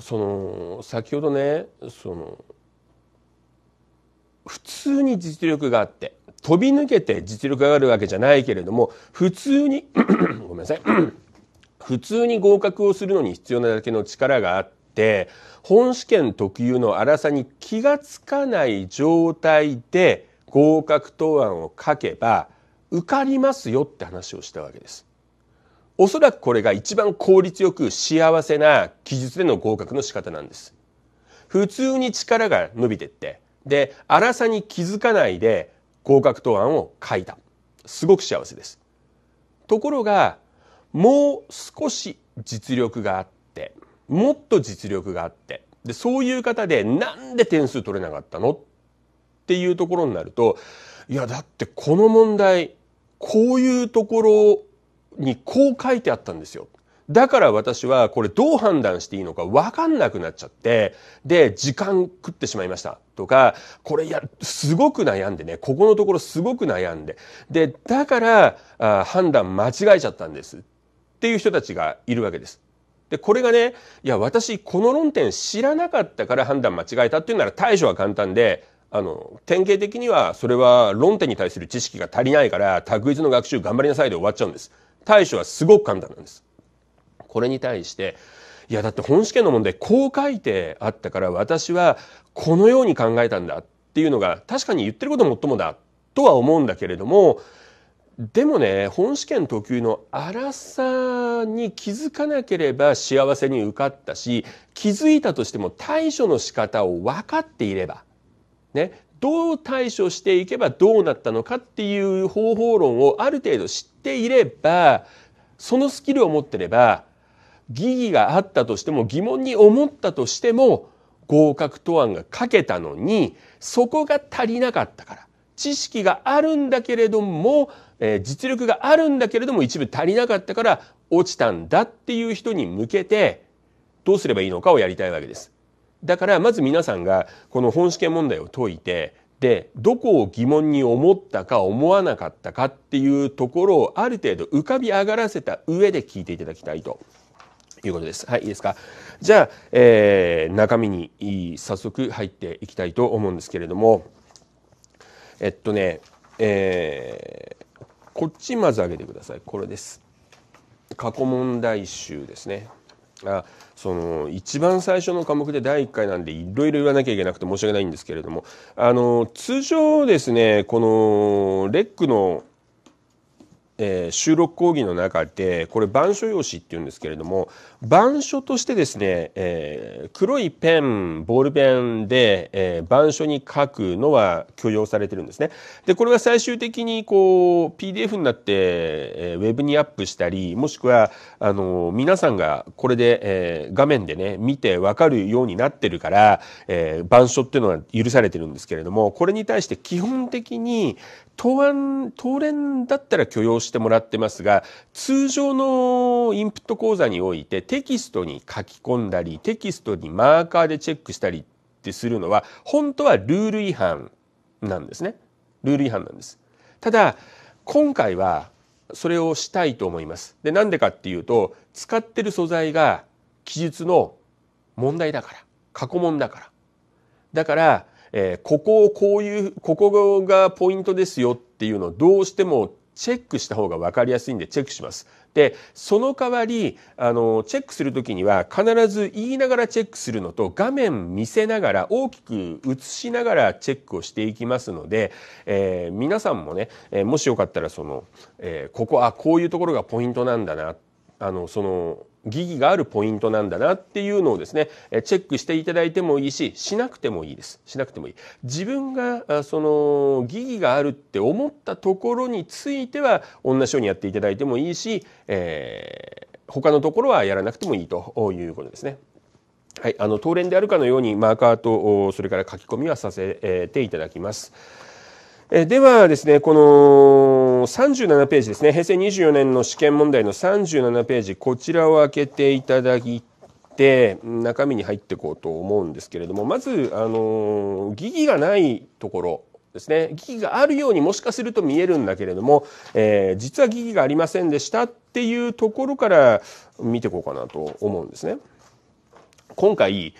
その先ほどねその普通に実力があって飛び抜けて実力があるわけじゃないけれども普通に ごめんなさい 普通に合格をするのに必要なだけの力があって本試験特有の荒さに気が付かない状態で合格答案を書けば受かりますよって話をしたわけです。おそらくこれが一番効率よく幸せな記述での合格の仕方なんです。普通に力が伸びてって、で、荒さに気づかないで合格答案を書いた。すごく幸せです。ところが、もう少し実力があって、もっと実力があって、で、そういう方でなんで点数取れなかったのっていうところになると、いや、だってこの問題、こういうところにこう書いてあったんですよ。だから私はこれどう判断していいのかわかんなくなっちゃって、で、時間食ってしまいました。とか、これや、すごく悩んでね、ここのところすごく悩んで。で、だから、あ判断間違えちゃったんです。っていう人たちがいるわけです。で、これがね、いや、私、この論点知らなかったから判断間違えたっていうなら対処は簡単で、あの、典型的には、それは論点に対する知識が足りないから、択一の学習頑張りなさいで終わっちゃうんです。対処はすごく簡単なんです。これに対して、いやだって本試験の問題こう書いてあったから私はこのように考えたんだっていうのが確かに言ってることもっともだとは思うんだけれどもでもね本試験特有の荒さに気づかなければ幸せに受かったし気づいたとしても対処の仕方を分かっていれば、ね、どう対処していけばどうなったのかっていう方法論をある程度知っていればそのスキルを持ってれば疑義があったとしても疑問に思ったとしても合格答案が書けたのにそこが足りなかったから知識があるんだけれども、えー、実力があるんだけれども一部足りなかったから落ちたんだっていう人に向けてどうすればいいのかをやりたいわけです。だからまず皆さんがこの本試験問題を解いてでどこを疑問に思ったか思わなかったかっていうところをある程度浮かび上がらせた上で聞いていただきたいということです。はい、いいですか。じゃあ、えー、中身に早速入っていきたいと思うんですけれども、えっとね、えー、こっちまず上げてください。これです。過去問題集ですね。あその一番最初の科目で第1回なんでいろいろ言わなきゃいけなくて申し訳ないんですけれどもあの通常ですねこのレックのえー、収録講義の中でこれ板書用紙っていうんですけれども板書としてですね、えー、黒いペンボールペンで、えー、板書に書くのは許容されてるんですね。でこれは最終的にこう PDF になって、えー、ウェブにアップしたりもしくはあの皆さんがこれで、えー、画面でね見て分かるようになってるから、えー、板書っていうのは許されてるんですけれどもこれに対して基本的に、答案、答連だったら許容してもらってますが、通常のインプット講座においてテキストに書き込んだり、テキストにマーカーでチェックしたりってするのは、本当はルール違反なんですね。ルール違反なんです。ただ、今回はそれをしたいと思います。で、なんでかっていうと、使ってる素材が記述の問題だから、過去問だから。だから、えー、ここをこういう、ここがポイントですよっていうのをどうしてもチェックした方が分かりやすいんでチェックします。で、その代わり、あの、チェックするときには必ず言いながらチェックするのと画面見せながら大きく映しながらチェックをしていきますので、えー、皆さんもね、えー、もしよかったらその、えー、ここ、あ、こういうところがポイントなんだな、あの、その、疑義があるポイントなんだなっていうのをですね、チェックしていただいてもいいし、しなくてもいいです。しなくてもいい。自分が、その、疑義があるって思ったところについては、同じようにやっていただいてもいいし、えー、他のところはやらなくてもいいということですね。はい、あの、当連であるかのようにマーカーと、それから書き込みはさせていただきます。えではですね、この37ページですね、平成24年の試験問題の37ページ、こちらを開けていただいて、中身に入っていこうと思うんですけれども、まず、あの疑義がないところ。ですね、疑義があるようにもしかすると見えるんだけれども、えー、実は疑義がありませんでしたっていうところから見ていこうかなと思うんですね。今回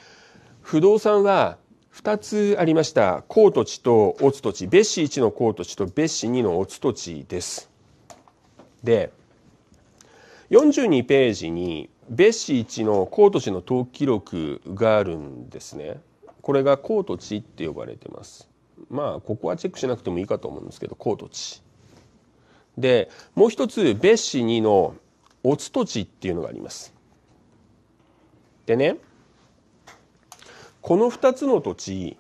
不動産は2つありました。高土地とオツ土地。別紙1の高土地と別紙2のオツ土地です。で、42ページに別紙1の高土地の登記録があるんですね。これが高土地って呼ばれてます。まあ、ここはチェックしなくてもいいかと思うんですけど、高土地。で、もう一つ、別紙2のオツ土地っていうのがあります。でね、この2つの土地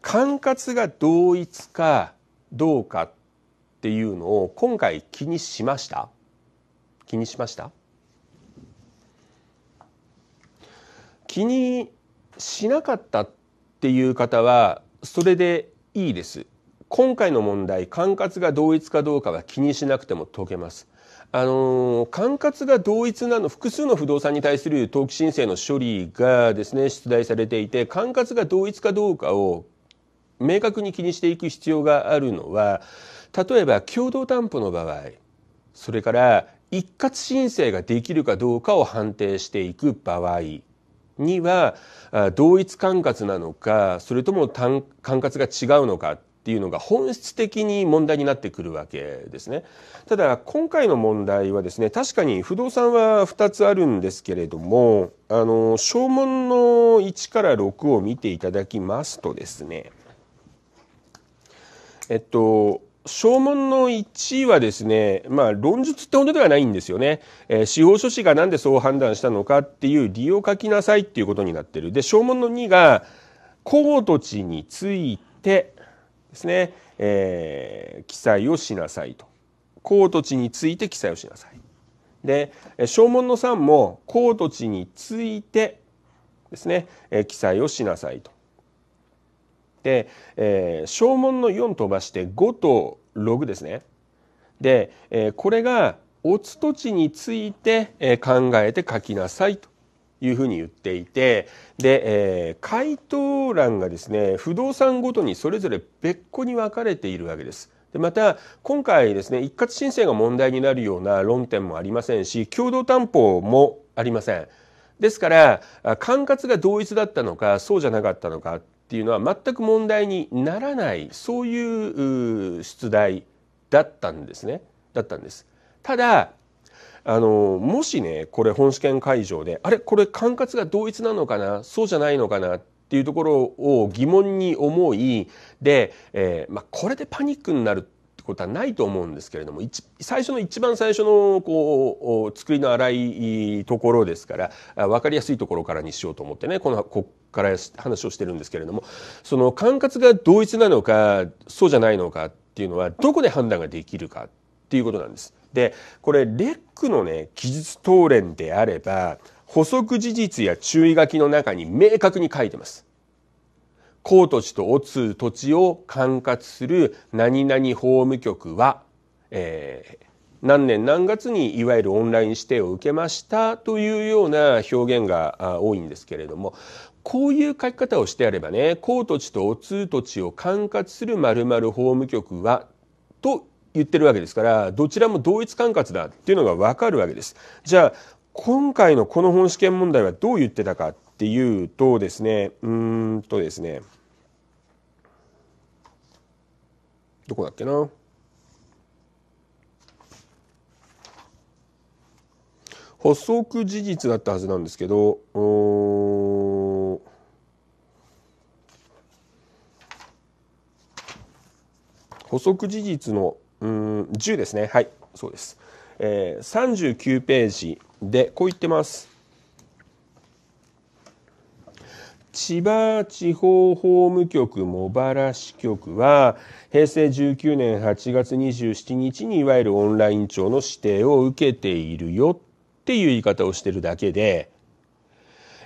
管轄が同一かどうかっていうのを今回気にしました気にしました気にしなかったっていう方はそれでいいです。今回の問題管轄が同一かどうかは気にしなくても解けます。あの管轄が同一なの複数の不動産に対する登記申請の処理がですね出題されていて管轄が同一かどうかを明確に気にしていく必要があるのは例えば共同担保の場合それから一括申請ができるかどうかを判定していく場合には同一管轄なのかそれとも管轄が違うのかっていうのが本質的に問題になってくるわけですね。ただ今回の問題はですね確かに不動産は2つあるんですけれどもあの証文の1から6を見ていただきますとですねえっと証文の1はですね、まあ、論述ってほどではないんですよね、えー、司法書士が何でそう判断したのかっていう理由を書きなさいっていうことになってるで証文の2が公土地についてですね、えー、記載をしなさいと。高土地について記載をしなさい。で、正門の3も高土地についてですね、えー、記載をしなさいと。で、えー、正門の4飛ばして5と6ですね。で、えー、これが、おつ土地について考えて書きなさいというふうに言っていてで、えー、回答欄がですね不動産ごとにそれぞれ別個に分かれているわけです。でまた今回ですね一括申請が問題になるような論点もありませんし共同担保もありません。ですから管轄が同一だったのかそうじゃなかったのかっていうのは全く問題にならないそういう出題だったんですねだったんです。ただあのもしねこれ本試験会場であれこれ管轄が同一なのかなそうじゃないのかなっていうところを疑問に思いで、えー、まあ、これでパニックになるってことはないと思うんですけれども最初の一番最初のこう作りの荒いところですから分かりやすいところからにしようと思ってねこのこから話をしてるんですけれどもその管轄が同一なのかそうじゃないのかっていうのはどこで判断ができるかっていうことなんです。でこれレックのね記述答練であれば補足事実や注意書きの中に明確に書いてます。高土地とオツ土地を管轄する何々法務局は、えー、何年何月にいわゆるオンライン指定を受けましたというような表現が多いんですけれどもこういう書き方をしてあればね公土地とオツ土地を管轄する〇〇法務局はと言ってるわけですからどちらも同一管轄だっていうのがわかるわけです。じゃあ今回のこの本試験問題はどう言ってたかっていうとですねうんとですねどこだっけな補足事実だったはずなんですけど補足事実のうん10ですねはいそうです、えー、39ページでこう言ってます千葉地方法務局茂原支局は平成19年8月27日にいわゆるオンライン庁の指定を受けているよっていう言い方をしてるだけで、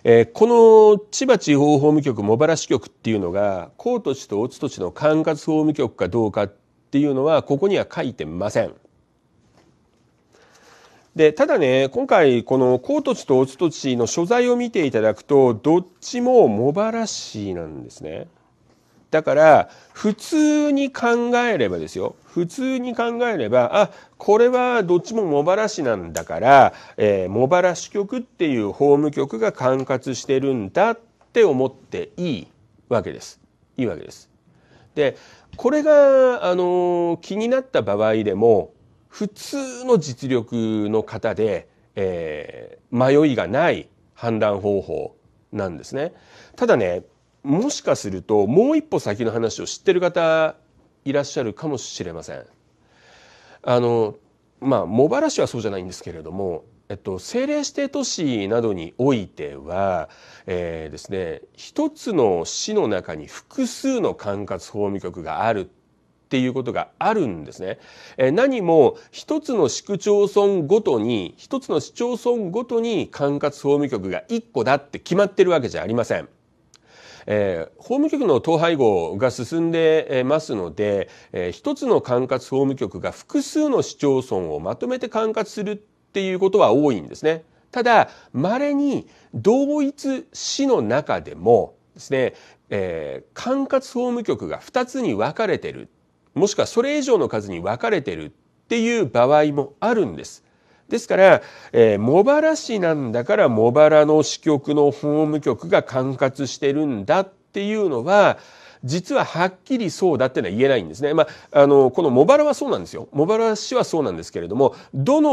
えー、この千葉地方法務局茂原支局っていうのが高都市と大津都知の管轄法務局かどうかっっていうのはここには書いてません。で、ただね、今回このコートチとオツトチの所在を見ていただくと、どっちも茂原市なんですね。だから、普通に考えればですよ。普通に考えれば、あ、これはどっちも茂原市なんだから、えー、茂原支局っていう法務局が管轄してるんだって思っていいわけです。いいわけです。でこれが、あの気になった場合でも普通の実力の方で、えー、迷いがない判断方法なんですね。ただねもしかするともう一歩先の話を知ってる方いらっしゃるかもしれません。あのまあ茂原市はそうじゃないんですけれどもえっと、政令指定都市などにおいては、えー、ですね、一つの市の中に複数の管轄法務局があるっていうことがあるんですね。えー、何も一つの市区町村ごとに、一つの市町村ごとに管轄法務局が一個だって決まってるわけじゃありません。えー、法務局の統廃合が進んでますので、えー、一つの管轄法務局が複数の市町村をまとめて管轄するっていうことは多いんですね。ただ、稀に同一市の中でもですね、えー、管轄法務局が2つに分かれてる、もしくはそれ以上の数に分かれてるっていう場合もあるんです。ですから、えー、茂原市なんだから茂原の支局の法務局が管轄してるんだっていうのは、実ははっきりそうだっていうのは言えないんですね。まあ、あの、この茂原はそうなんですよ。茂原市はそうなんですけれども、どの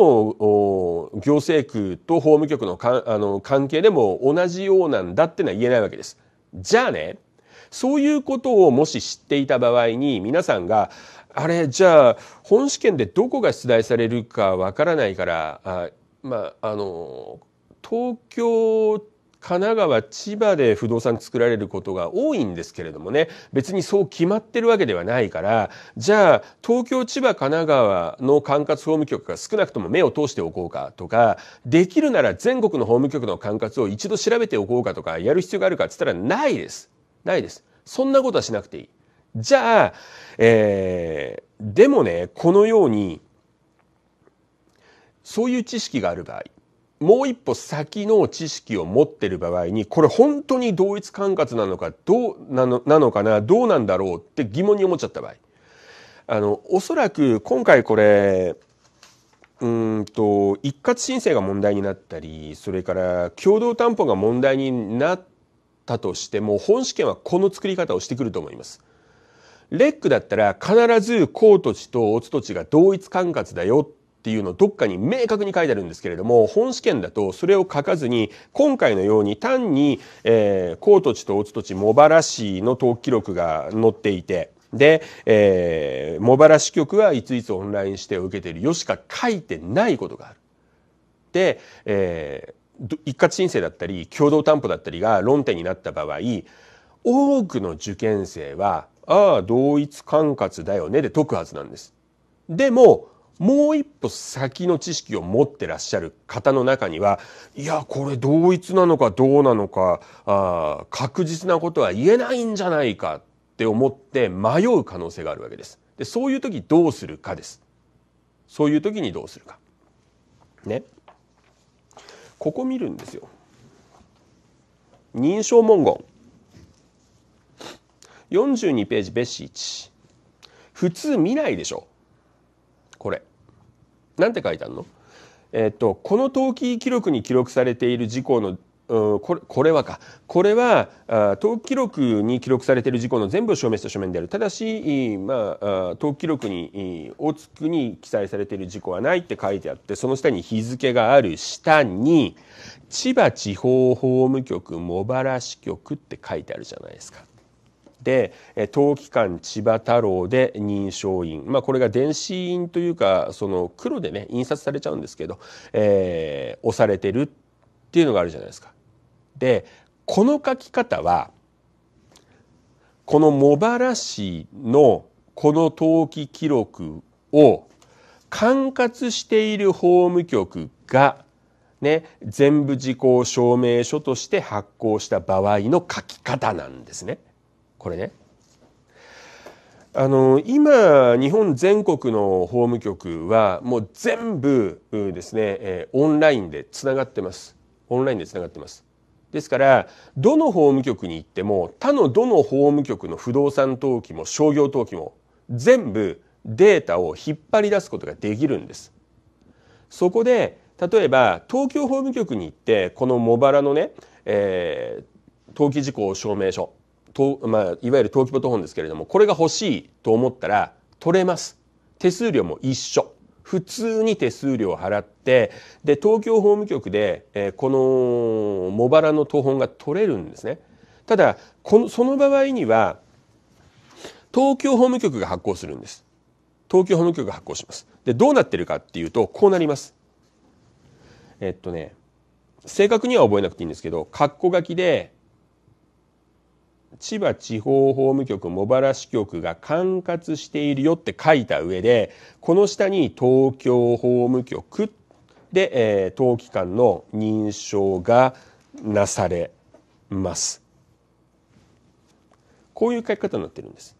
行政区と法務局のかあの関係でも同じようなんだっていうのは言えないわけです。じゃあね、そういうことをもし知っていた場合に皆さんが、あれ、じゃあ、本試験でどこが出題されるかわからないから、あまあ、あの、東京神奈川千葉で不動産作られることが多いんですけれどもね別にそう決まってるわけではないからじゃあ東京千葉神奈川の管轄法務局が少なくとも目を通しておこうかとかできるなら全国の法務局の管轄を一度調べておこうかとかやる必要があるかっつったらないです。ないです。そんなことはしなくていい。じゃあ、えー、でもねこのようにそういう知識がある場合もう一歩先の知識を持っている場合にこれ本当に同一管轄なのかどうなのなのかなどうなんだろうって疑問に思っちゃった場合あのおそらく今回これうんと一括申請が問題になったりそれから共同担保が問題になったとしても本試験はこの作り方をしてくると思います。レックだったら必ず公土地とオツ土地が同一管轄だよっていうのをどっかに明確に書いてあるんですけれども、本試験だとそれを書かずに、今回のように単に、えー、高土地と大津土地、茂原市の登記録が載っていて、で、えー、茂原支局はいついつオンライン指定を受けているよしか書いてないことがある。で、えー、一括申請だったり、共同担保だったりが論点になった場合、多くの受験生は、ああ、同一管轄だよねで解くはずなんです。でも、もう一歩先の知識を持ってらっしゃる方の中にはいやこれ同一なのかどうなのかあ確実なことは言えないんじゃないかって思って迷う可能性があるわけです。でそういう時どうするかです。そういう時にどうするか。ね。ここ見るんですよ。認証文言42ページ別紙1普通見ないでしょこれて書いてあるのえっと、この登記記録に記録されている事項のこれこれはかこれは登記記録に記録されている事項の全部を証明した書面であるただし、まあ、登記録に大津区に記載されている事項はないって書いてあってその下に日付がある下に千葉地方法務局茂原支局って書いてあるじゃないですか。で冬季館千葉太郎で認証印、まあ、これが電子印というかその黒でね印刷されちゃうんですけど、えー、押されてるっていうのがあるじゃないですか。でこの書き方はこの茂原市のこの登記記録を管轄している法務局がね、全部時効証明書として発行した場合の書き方なんですね。これねあの今日本全国の法務局はもう全部ですね、えオンラインでつながってますオンラインでつながってますですからどの法務局に行っても他のどの法務局の不動産登記も商業登記も全部データを引っ張り出すことができるんですそこで例えば東京法務局に行ってこの茂原のね、えー、登記事項証明書と、まあ、いわゆる登記簿謄本ですけれどもこれが欲しいと思ったら取れます手数料も一緒普通に手数料を払ってで東京法務局で、えー、この茂原の謄本が取れるんですねただこのその場合には東京法務局が発行するんです東京法務局が発行しますでどうなってるかっていうとこうなりますえっとね正確には覚えなくていいんですけど括弧書きで千葉地方法務局茂原支局が管轄しているよって書いた上でこの下に東京法務局で、えー、当機の認証がなされます。こういう書き方になってるんです。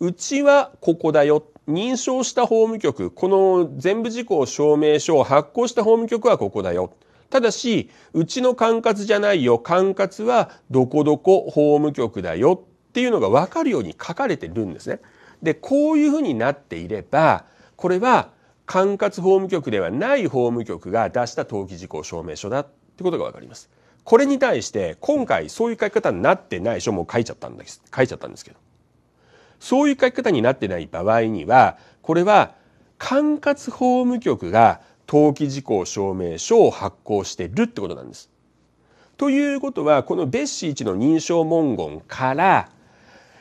うちはここだよ。認証した法務局、この全部事項証明書を発行した法務局はここだよ。ただし、うちの管轄じゃないよ。管轄はどこどこ法務局だよっていうのが分かるように書かれてるんですね。で、こういうふうになっていれば、これは管轄法務局ではない法務局が出した登記事項証明書だってことが分かります。これに対して今回そういう書き方になってない書も書いちゃったんです、書いちゃったんですけど。そういう書き方になってない場合には、これは管轄法務局が登記事項証明書を発行してるってことなんです。ということはこの別紙1の認証文言から、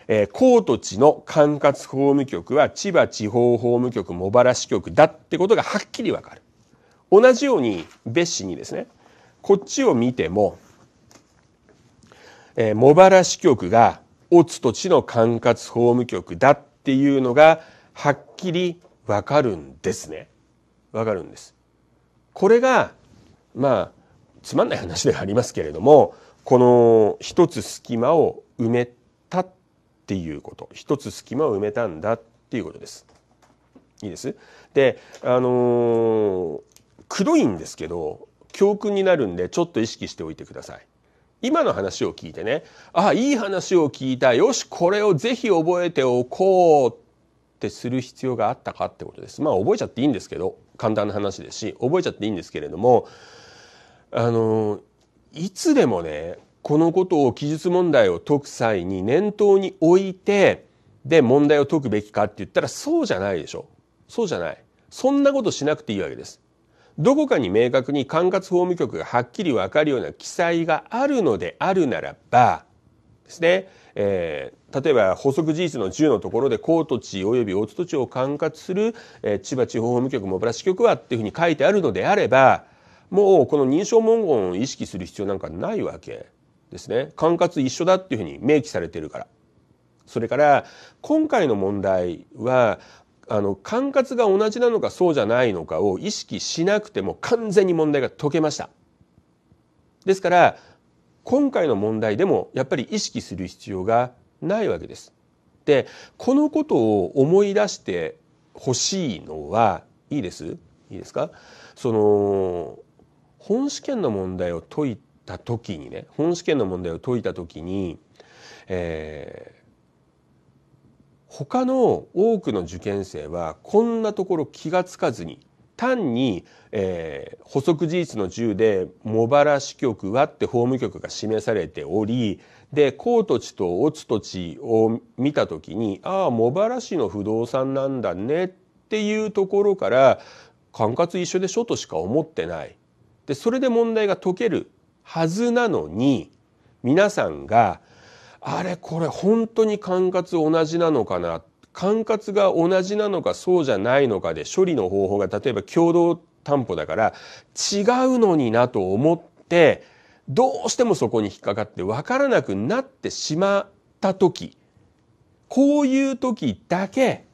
えー、高都地の管轄法務局は千葉地方法務局茂原支局だってことがはっきりわかる。同じように別紙にですねこっちを見ても、えー、茂原支局がオツと地の管轄法務局だっていうのがはっきりわかるんですね。わかるんです。これがまあつまんない話ではありますけれどもこの一つ隙間を埋めたっていうこと一つ隙間を埋めたんだっていうことです。いいですであのー、くどいんですけど教訓になるんでちょっと意識しておいてください。今の話を聞いてね、あ、いい話を聞いた、よし、これをぜひ覚えておこうってする必要があったかってことです。まあ覚えちゃっていいんですけど簡単な話ですし覚えちゃっていいんですけれどもあのいつでもねこのことを記述問題を解く際に念頭に置いてで問題を解くべきかって言ったらそうじゃないでしょ。そうじゃない。そんなことしなくていいわけです。どこかに明確に管轄法務局がはっきりわかるような記載があるのであるならばですね、えー、例えば補足事実の10のところで高都地及び大津土地を管轄する、え千葉地方法務局茂原支局はっていうふうに書いてあるのであればもうこの認証文言を意識する必要なんかないわけですね。管轄一緒だっていうふうに明記されてるから。それから今回の問題はあの管轄が同じなのかそうじゃないのかを意識しなくても完全に問題が解けました。ですから今回の問題でもやっぱり意識する必要がないわけです。でこのことを思い出してほしいのはいいですいいですかその本試験の問題を解いた時にね本試験の問題を解いた時に、えー、他の多くの受験生はこんなところ気が付かずに単に、えー、補足事実の銃で茂原支局はって法務局が示されておりで、甲土地と乙土地を見た時に、ああ、茂原市の不動産なんだねっていうところから、管轄一緒でしょとしか思ってない。で、それで問題が解けるはずなのに、皆さんが、あれこれ本当に管轄同じなのかな管轄が同じなのかそうじゃないのかで処理の方法が例えば共同担保だから違うのになと思ってどうしてもそこに引っかかって分からなくなってしまった時こういう時だけ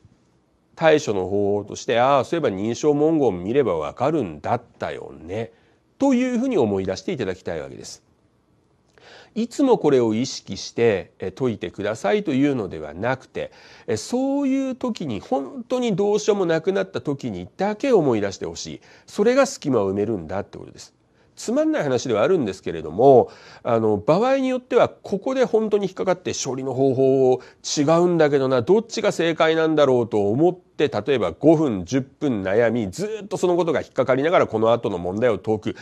対処の方法としてああそういえば認証文言見れば分かるんだったよねというふうに思い出していただきたいわけです。いつもこれを意識して解いてくださいというのではなくてそういう時に本当にどうしようもなくなった時にだけ思い出してほしいそれが隙間を埋めるんだってことです。つまんない話ではあるんですけれどもあの場合によってはここで本当に引っかかって処理の方法を違うんだけどなどっちが正解なんだろうと思って例えば5分10分悩みずっとそのことが引っかかりながらこの後の問題を解く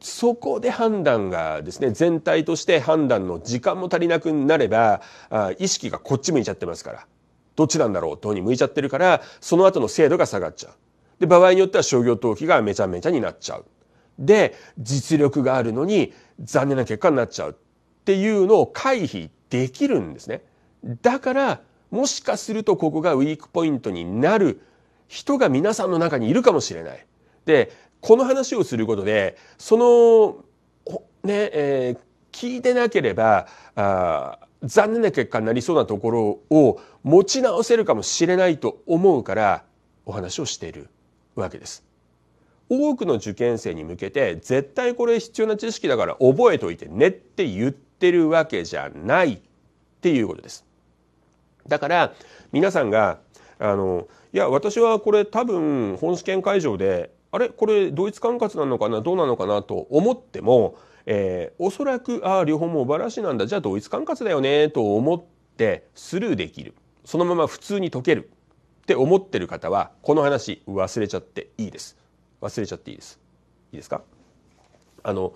そこで判断がですね全体として判断の時間も足りなくなればあ意識がこっち向いちゃってますからどっちなんだろうとうに向いちゃってるからその後の精度が下がっちゃう。で場合によっては商業登記がめちゃめちゃになっちゃう。で実力があるのに残念な結果になっちゃうっていうのを回避できるんですね。だからもしかするとここがウィークポイントになる人が皆さんの中にいるかもしれない。でこの話をすることでそのね、えー、聞いてなければあ残念な結果になりそうなところを持ち直せるかもしれないと思うからお話をしているわけです。多くの受験生に向けて絶対これ必要な知識だから覚えといてねって言ってるわけじゃないっていうことです。だから皆さんがあのいや私はこれ多分本試験会場であれこれ同一管轄なのかなどうなのかなと思っても、えー、おそらくああ両方もばらしなんだじゃあ同一管轄だよねと思ってスルーできるそのまま普通に解けるって思ってる方はこの話忘れちゃっていいです。忘れちゃっていいです。いいですかあの、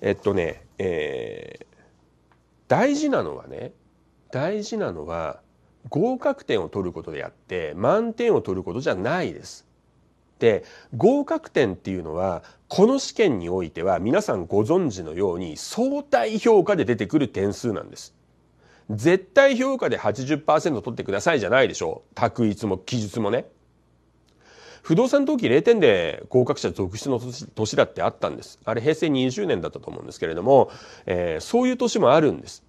えっとね、えー、大事なのはね、大事なのは、合格点を取ることであって、満点を取ることじゃないです。で、合格点っていうのは、この試験においては皆さんご存知のように相対評価で出てくる点数なんです。絶対評価で80%取ってくださいじゃないでしょう。択一も記述もね。不動産登記0点で合格者続出の年だってあったんですあれ平成20年だったと思うんですけれども、えー、そういう年もあるんです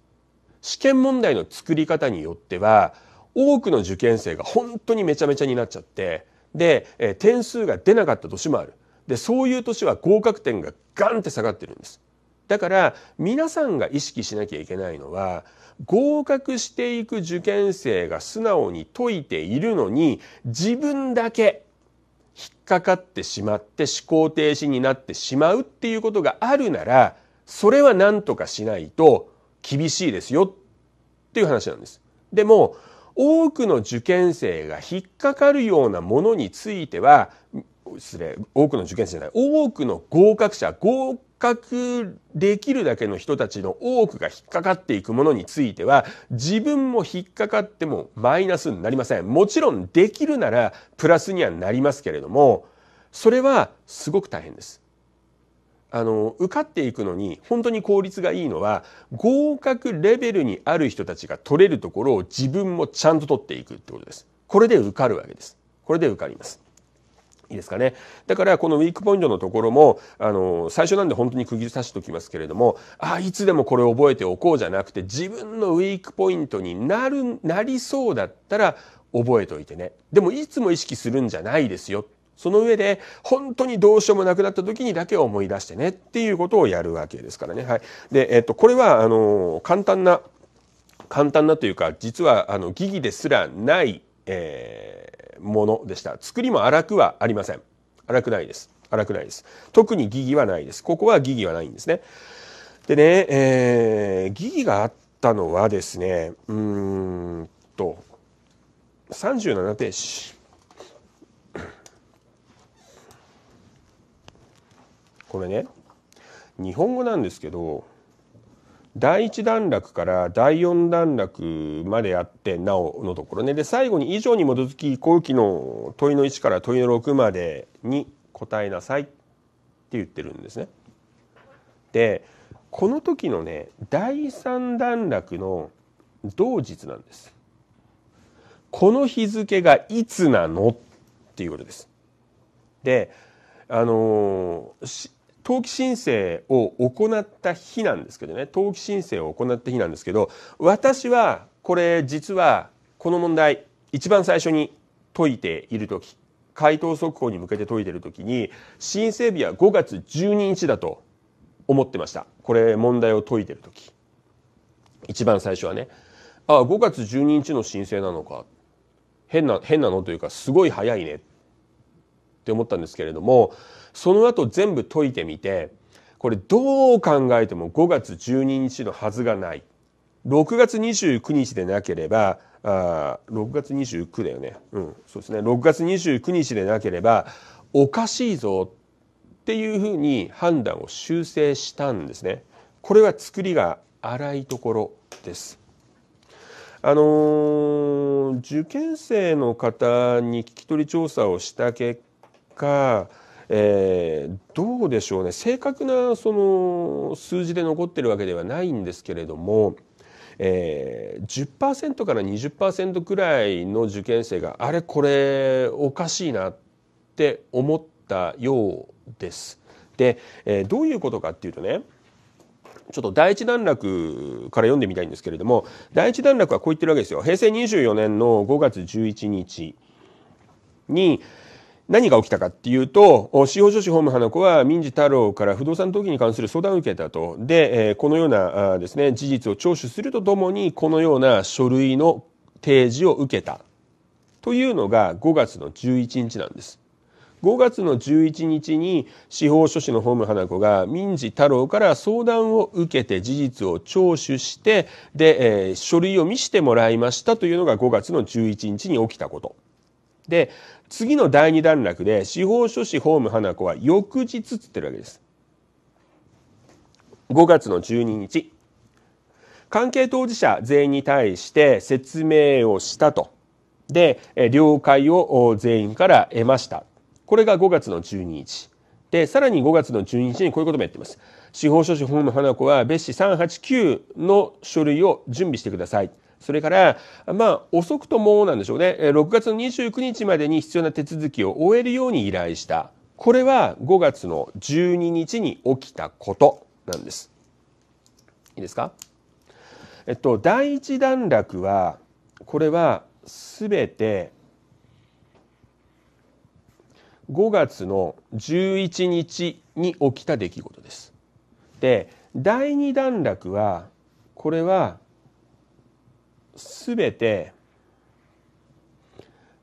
試験問題の作り方によっては多くの受験生が本当にめちゃめちゃになっちゃってで、えー、点数が出なかった年もあるでそういう年は合格点がガンって下がってるんですだから皆さんが意識しなきゃいけないのは合格していく受験生が素直に解いているのに自分だけ引っかかってしまって思考停止になってしまうっていうことがあるならそれは何とかしないと厳しいですよっていう話なんです。でも多くの受験生が引っかかるようなものについては失礼、多くの受験生じゃない、多くの合格者、合格できるだけの人たちの多くが引っかかっていくものについては、自分も引っかかってもマイナスになりません。もちろんできるならプラスにはなりますけれども、それはすごく大変です。あの受かっていくのに本当に効率がいいのは合格レベルにある人たちが取れるところを自分もちゃんと取っていくってことです。これで受かるわけです。これで受かります。いいですかね。だからこのウィークポイントのところも、あの、最初なんで本当に区切り刺しておきますけれども、ああ、いつでもこれを覚えておこうじゃなくて、自分のウィークポイントになる、なりそうだったら覚えておいてね。でもいつも意識するんじゃないですよ。その上で、本当にどうしようもなくなった時にだけ思い出してねっていうことをやるわけですからね。はい。で、えっと、これは、あの、簡単な、簡単なというか、実は、あの、疑義ですらない、えーものでした。作りも荒くはありません。荒くないです。荒くないです。特に疑義はないです。ここは疑義はないんですね。でね、えー、疑義があったのはですね、うんと、37ページ。これね、日本語なんですけど、第一段落から第四段落まであってなおのところねで最後に以上に基づき後期の問いの1から問いの6までに答えなさいって言ってるんですね。でこの時のね第三段落の同日なんです。この日付がいつなのっていうことです。であのー、登記申請を行った日なんですけどね、登記申請を行った日なんですけど、私はこれ実はこの問題、一番最初に解いている時、回答速報に向けて解いている時に、申請日は5月12日だと思ってました。これ問題を解いてる時。一番最初はね。ああ、5月12日の申請なのか。変な、変なのというか、すごい早いね。って思ったんですけれども、その後全部解いてみて、これどう考えても5月12日のはずがない。6月29日でなければ、あ6月29だよね。うん、そうですね。6月29日でなければ、おかしいぞっていうふうに判断を修正したんですね。これは作りが荒いところです。あのー、受験生の方に聞き取り調査をした結果、えー、どうでしょうね正確なその数字で残ってるわけではないんですけれども、えー、10%から20%くらいの受験生があれこれおかしいなって思ったようです。で、えー、どういうことかっていうとねちょっと第一段落から読んでみたいんですけれども第一段落はこう言ってるわけですよ。平成24年の5月11日に、何が起きたかっていうと、司法書士法務花子は民事太郎から不動産登記に関する相談を受けたと。で、このようなですね、事実を聴取するとともに、このような書類の提示を受けた。というのが5月の11日なんです。5月の11日に司法書士の法務花子が民事太郎から相談を受けて事実を聴取してで、書類を見せてもらいましたというのが5月の11日に起きたこと。で次の第2段落で司法書士法務花子は翌日つってるわけです。5月の12日関係当事者全員に対して説明をしたと。で、了解を全員から得ました。これが5月の12日。で、さらに5月の12日にこういうこともやってます。司法書士法務花子は別紙389の書類を準備してください。それから、まあ、遅くともなんでしょうね、6月の29日までに必要な手続きを終えるように依頼した。これは5月の12日に起きたことなんです。いいですかえっと、第一段落は、これはすべて5月の11日に起きた出来事です。で、第二段落は、これはすべて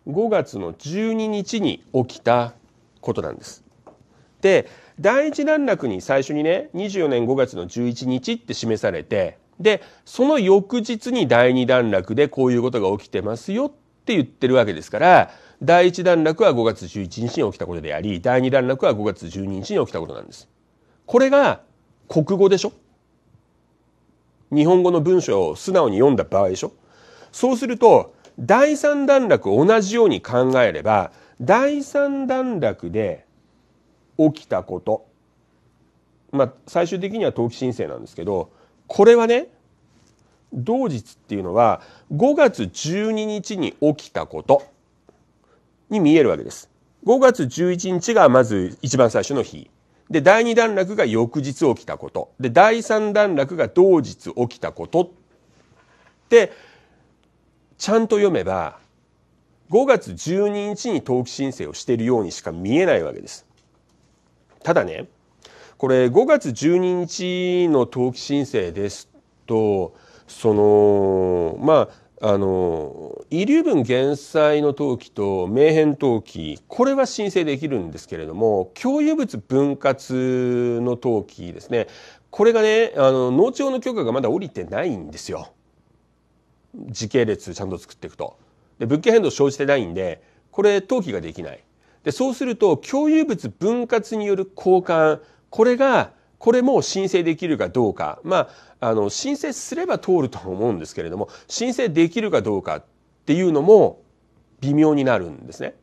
5月の12日に起きたことなんです。で第一段落に最初にね24年5月の11日って示されてでその翌日に第二段落でこういうことが起きてますよって言ってるわけですから第一段落は5月11日に起きたことであり第二段落は5月12日に起きたことなんです。これが国語でしょ日本語の文章を素直に読んだ場合でしょそうすると第三段落同じように考えれば第三段落で起きたことまあ最終的には登記申請なんですけどこれはね同日っていうのは5月12日に起きたことに見えるわけです。5月11日がまず一番最初の日。で、第2段落が翌日起きたこと。で、第3段落が同日起きたことって、ちゃんと読めば、5月12日に登記申請をしているようにしか見えないわけです。ただね、これ5月12日の登記申請ですと、そのまああの遺留分減災の登記と名変登記これは申請できるんですけれども共有物分割の登記ですねこれがねあの農地法の許可がまだ下りてないんですよ時系列ちゃんと作っていくとで物件変動生じてないんでこれ登記ができないでそうすると共有物分割による交換これがこれも申請できるかどうか、まあ、あの、申請すれば通ると思うんですけれども、申請できるかどうかっていうのも微妙になるんですね。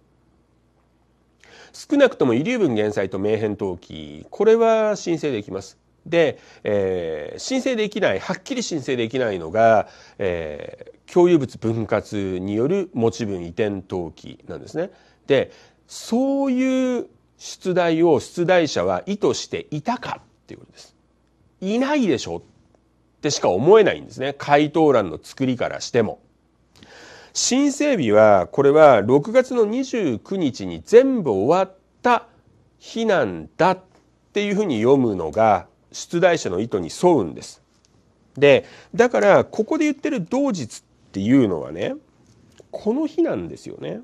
少なくとも遺留分減災と名変登記、これは申請できます。で、えー、申請できない、はっきり申請できないのが、えー、共有物分割による持ち分移転登記なんですね。で、そういう出題を出題者は意図していたかっていうことです。いないでしょってしか思えないんですね。回答欄の作りからしても。申請日は、これは6月の29日に全部終わった日なんだっていうふうに読むのが出題者の意図に沿うんです。で、だからここで言ってる同日っていうのはね、この日なんですよね。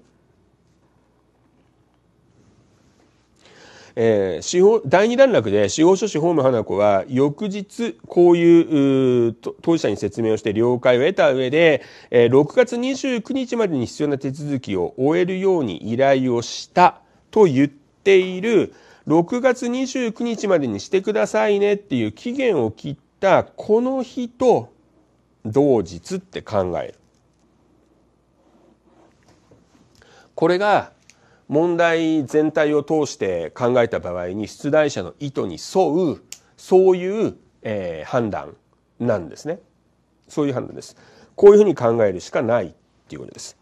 えー、司法、第二段落で司法書士法務花子は翌日こういうう当事者に説明をして了解を得た上で、えー、6月29日までに必要な手続きを終えるように依頼をしたと言っている6月29日までにしてくださいねっていう期限を切ったこの日と同日って考える。これが問題全体を通して考えた場合に出題者の意図に沿うそういう、えー、判断なんですね。そういう判断です。こういうふうに考えるしかないっていうことです。